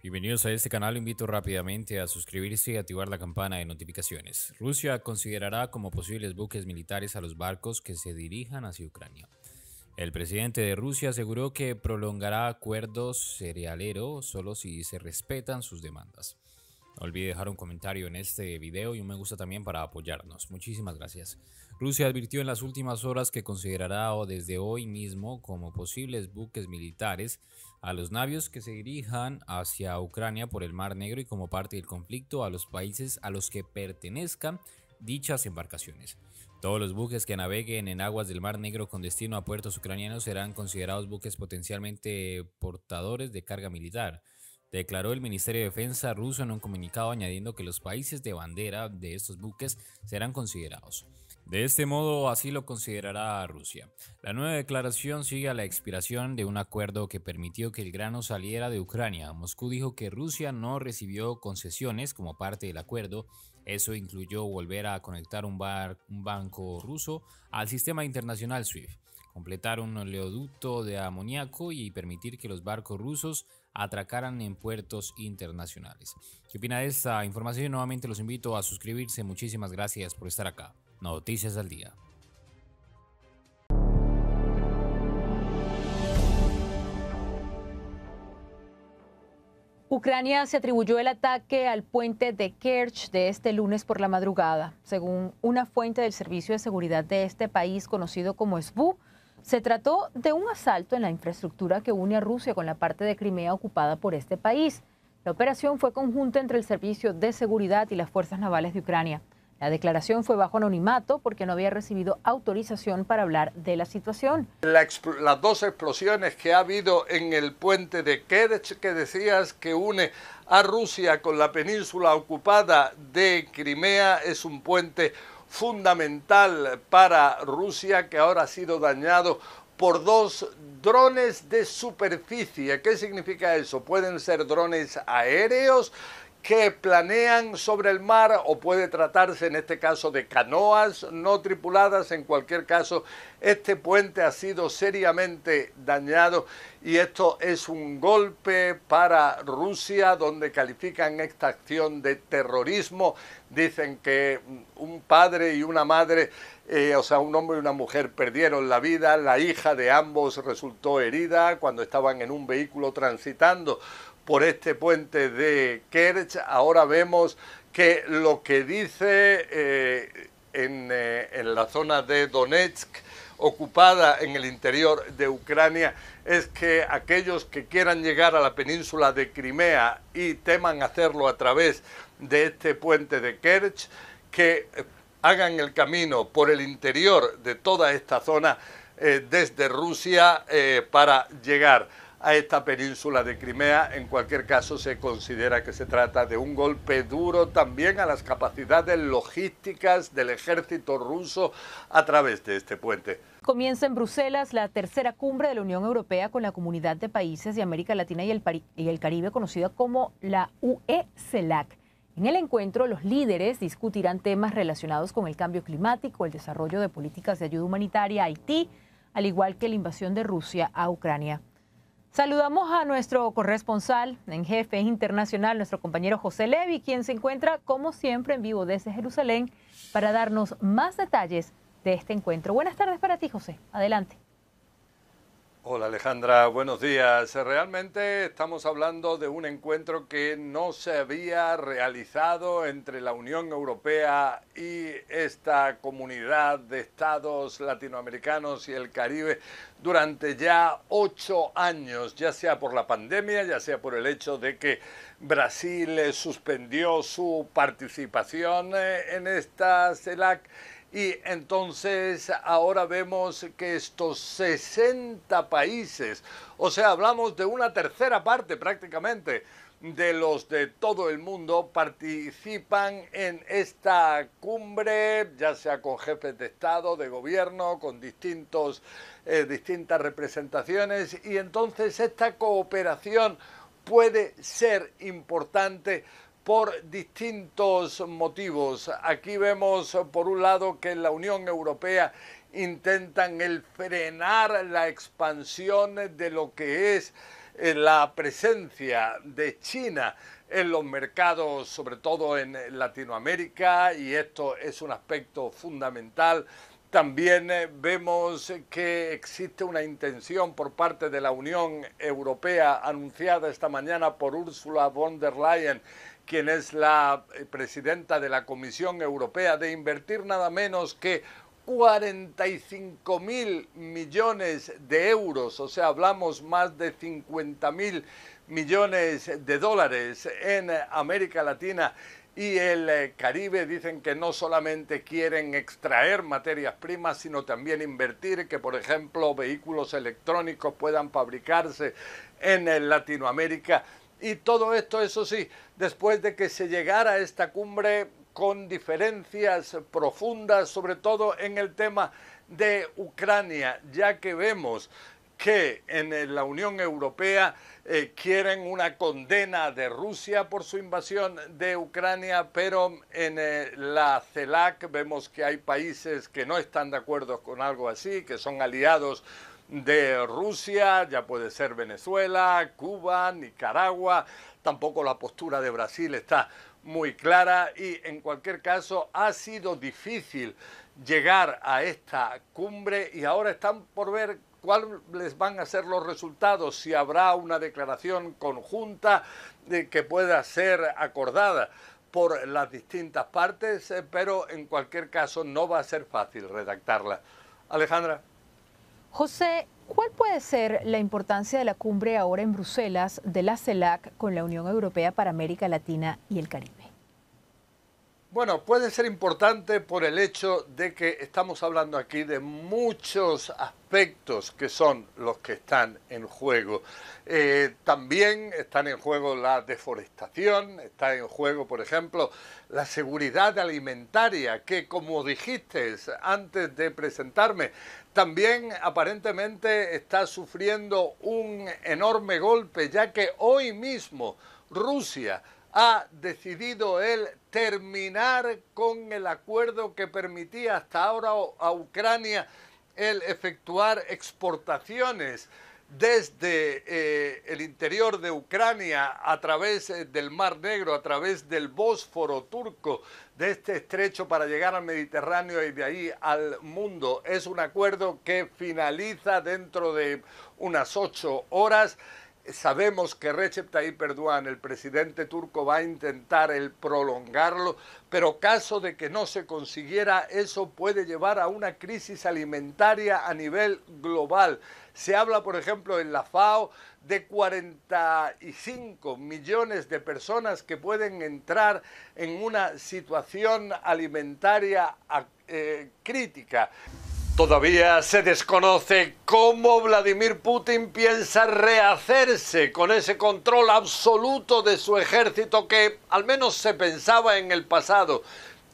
Bienvenidos a este canal, invito rápidamente a suscribirse y activar la campana de notificaciones. Rusia considerará como posibles buques militares a los barcos que se dirijan hacia Ucrania. El presidente de Rusia aseguró que prolongará acuerdos cerealero solo si se respetan sus demandas. No olvide dejar un comentario en este video y un me gusta también para apoyarnos. Muchísimas gracias. Rusia advirtió en las últimas horas que considerará desde hoy mismo como posibles buques militares a los navios que se dirijan hacia Ucrania por el Mar Negro y como parte del conflicto a los países a los que pertenezcan dichas embarcaciones. Todos los buques que naveguen en aguas del Mar Negro con destino a puertos ucranianos serán considerados buques potencialmente portadores de carga militar declaró el Ministerio de Defensa ruso en un comunicado añadiendo que los países de bandera de estos buques serán considerados. De este modo, así lo considerará Rusia. La nueva declaración sigue a la expiración de un acuerdo que permitió que el grano saliera de Ucrania. Moscú dijo que Rusia no recibió concesiones como parte del acuerdo. Eso incluyó volver a conectar un, banco ruso al sistema internacional SWIFT completar un oleoducto de amoníaco y permitir que los barcos rusos atracaran en puertos internacionales. ¿Qué opina de esta información? Nuevamente los invito a suscribirse. Muchísimas gracias por estar acá. Noticias al día. Ucrania se atribuyó el ataque al puente de Kerch de este lunes por la madrugada. Según una fuente del Servicio de Seguridad de este país conocido como SBU, se trató de un asalto en la infraestructura que une a Rusia con la parte de Crimea ocupada por este país. La operación fue conjunta entre el Servicio de Seguridad y las Fuerzas Navales de Ucrania. La declaración fue bajo anonimato porque no había recibido autorización para hablar de la situación. las dos explosiones que ha habido en el puente de Kerch que decías que une a Rusia con la península ocupada de Crimea es un puente fundamental para Rusia que ahora ha sido dañado por dos drones de superficie. ¿Qué significa eso? Pueden ser drones aéreos que planean sobre el mar o puede tratarse en este caso de canoas no tripuladas. En cualquier caso, este puente ha sido seriamente dañado y esto es un golpe para Rusia donde califican esta acción de terrorismo. Dicen que un padre y una madre eh, o sea, un hombre y una mujer perdieron la vida, la hija de ambos resultó herida cuando estaban en un vehículo transitando por este puente de Kerch. Ahora vemos que lo que dice eh, eh, en, la zona de Donetsk, ocupada en el interior de Ucrania, es que aquellos que quieran llegar a la península de Crimea y teman hacerlo a través de este puente de Kerch, que hagan el camino por el interior de toda esta zona eh, desde Rusia para llegar a esta península de Crimea. En cualquier caso, se considera que se trata de un golpe duro también a las capacidades logísticas del ejército ruso a través de este puente. Comienza en Bruselas la tercera cumbre de la Unión Europea con la comunidad de países de América Latina y el, Caribe, conocida como la UE-CELAC. En el encuentro, los líderes discutirán temas relacionados con el cambio climático, el desarrollo de políticas de ayuda humanitaria a Haití, al igual que la invasión de Rusia a Ucrania. Saludamos a nuestro corresponsal en jefe internacional, nuestro compañero José Levi, quien se encuentra como siempre en vivo desde Jerusalén para darnos más detalles de este encuentro. Buenas tardes para ti, José. Adelante. Hola Alejandra, buenos días. Realmente estamos hablando de un encuentro que no se había realizado entre la Unión Europea y esta comunidad de estados latinoamericanos y el Caribe durante ya ocho años, ya sea por la pandemia, ya sea por el hecho de que Brasil suspendió su participación eh, en esta CELAC y entonces ahora vemos que estos 60 países, o sea, hablamos de una tercera parte prácticamente de los de todo el mundo, participan en esta cumbre, ya sea con jefes de Estado, de gobierno, con distintos, eh, distintas representaciones, y entonces esta cooperación puede ser importante por distintos motivos. Aquí vemos, por un lado, que la Unión Europea intentan el frenar la expansión de lo que es eh, la presencia de China en los mercados, sobre todo en Latinoamérica, y esto es un aspecto fundamental también eh, vemos que existe una intención por parte de la Unión Europea anunciada esta mañana por Ursula von der Leyen, quien es la eh, presidenta de la Comisión Europea, de invertir nada menos que 45 mil millones de euros, o sea, hablamos más de 50 mil millones de dólares en América Latina y el eh, Caribe dicen que no solamente quieren extraer materias primas, sino también invertir, que por ejemplo vehículos electrónicos puedan fabricarse en eh, Latinoamérica. Y todo esto, eso sí, después de que se llegara a esta cumbre con diferencias profundas, sobre todo en el tema de Ucrania, ya que vemos que en la Unión Europea eh, quieren una condena de Rusia por su invasión de Ucrania, pero en eh, la CELAC vemos que hay países que no están de acuerdo con algo así, que son aliados de Rusia, ya puede ser Venezuela, Cuba, Nicaragua, tampoco la postura de Brasil está muy clara y en cualquier caso ha sido difícil llegar a esta cumbre y ahora están por ver cuáles van a ser los resultados, si habrá una declaración conjunta eh, que pueda ser acordada por las distintas partes, eh, pero en cualquier caso no va a ser fácil redactarla. Alejandra. José, ¿cuál puede ser la importancia de la cumbre ahora en Bruselas de la CELAC con la Unión Europea para América Latina y el Caribe? Bueno, puede ser importante por el hecho de que estamos hablando aquí de muchos aspectos que son los que están en juego. Eh, también están en juego la deforestación, está en juego, por ejemplo, la seguridad alimentaria, que como dijiste antes de presentarme, también aparentemente está sufriendo un enorme golpe, ya que hoy mismo Rusia ha decidido él terminar con el acuerdo que permitía hasta ahora a Ucrania el efectuar exportaciones desde eh, el interior de Ucrania, a través eh, del Mar Negro, a través del Bósforo turco, de este estrecho para llegar al Mediterráneo y de ahí al mundo. Es un acuerdo que finaliza dentro de unas ocho horas Sabemos que Recep Tayyip Erdogan, el presidente turco, va a intentar el prolongarlo, pero caso de que no se consiguiera, eso puede llevar a una crisis alimentaria a nivel global. Se habla, por ejemplo, en la FAO de 45 millones de personas que pueden entrar en una situación alimentaria eh, crítica. Todavía se desconoce cómo Vladimir Putin piensa rehacerse con ese control absoluto de su ejército que al menos se pensaba en el pasado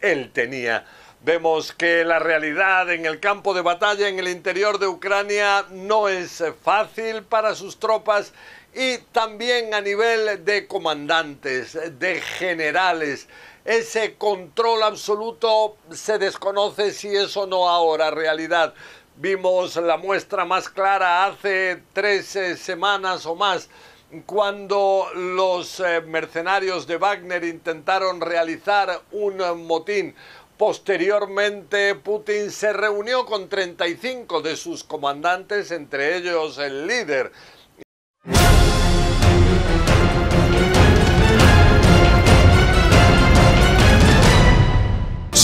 él tenía. Vemos que la realidad en el campo de batalla en el interior de Ucrania no es fácil para sus tropas y también a nivel de comandantes, de generales ese control absoluto se desconoce si es o no ahora realidad. Vimos la muestra más clara hace tres eh, semanas o más cuando los eh, mercenarios de Wagner intentaron realizar un motín. Posteriormente, Putin se reunió con 35 de sus comandantes, entre ellos el líder